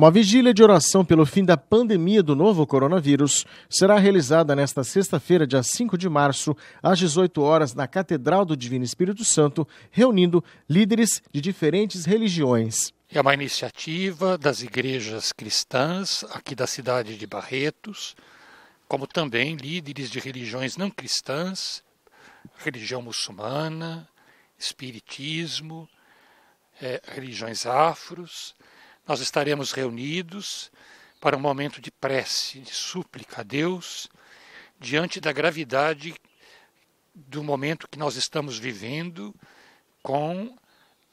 Uma vigília de oração pelo fim da pandemia do novo coronavírus será realizada nesta sexta-feira, dia 5 de março, às 18 horas, na Catedral do Divino Espírito Santo, reunindo líderes de diferentes religiões. É uma iniciativa das igrejas cristãs aqui da cidade de Barretos, como também líderes de religiões não cristãs, religião muçulmana, espiritismo, é, religiões afros nós estaremos reunidos para um momento de prece, de súplica a Deus, diante da gravidade do momento que nós estamos vivendo com,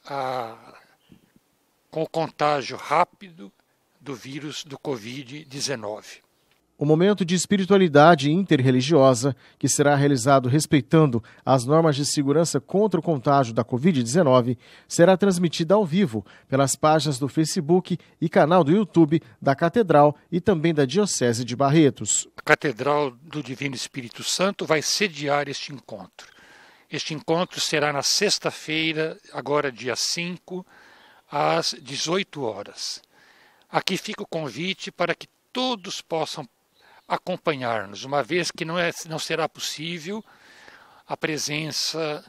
a, com o contágio rápido do vírus do Covid-19. O momento de espiritualidade interreligiosa, que será realizado respeitando as normas de segurança contra o contágio da Covid-19, será transmitido ao vivo pelas páginas do Facebook e canal do YouTube da Catedral e também da Diocese de Barretos. A Catedral do Divino Espírito Santo vai sediar este encontro. Este encontro será na sexta-feira, agora dia 5, às 18 horas. Aqui fica o convite para que todos possam acompanhar-nos, uma vez que não, é, não será possível a presença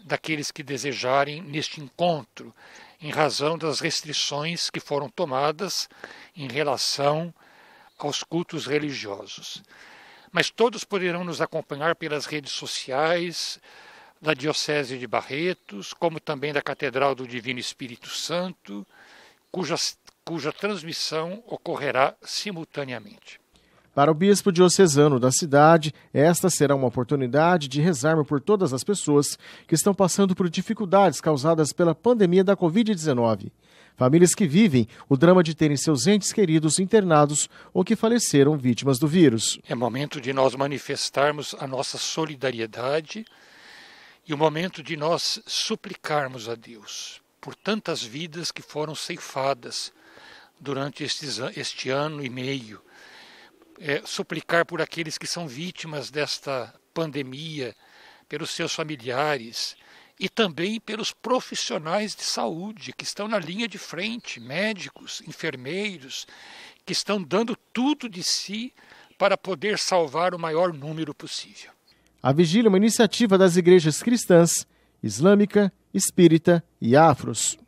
daqueles que desejarem neste encontro, em razão das restrições que foram tomadas em relação aos cultos religiosos. Mas todos poderão nos acompanhar pelas redes sociais da Diocese de Barretos, como também da Catedral do Divino Espírito Santo, cuja, cuja transmissão ocorrerá simultaneamente. Para o bispo diocesano da cidade, esta será uma oportunidade de rezarmos por todas as pessoas que estão passando por dificuldades causadas pela pandemia da Covid-19. Famílias que vivem o drama de terem seus entes queridos internados ou que faleceram vítimas do vírus. É momento de nós manifestarmos a nossa solidariedade e o momento de nós suplicarmos a Deus por tantas vidas que foram ceifadas durante estes, este ano e meio é, suplicar por aqueles que são vítimas desta pandemia, pelos seus familiares e também pelos profissionais de saúde que estão na linha de frente, médicos, enfermeiros, que estão dando tudo de si para poder salvar o maior número possível. A vigília é uma iniciativa das igrejas cristãs, islâmica, espírita e afros.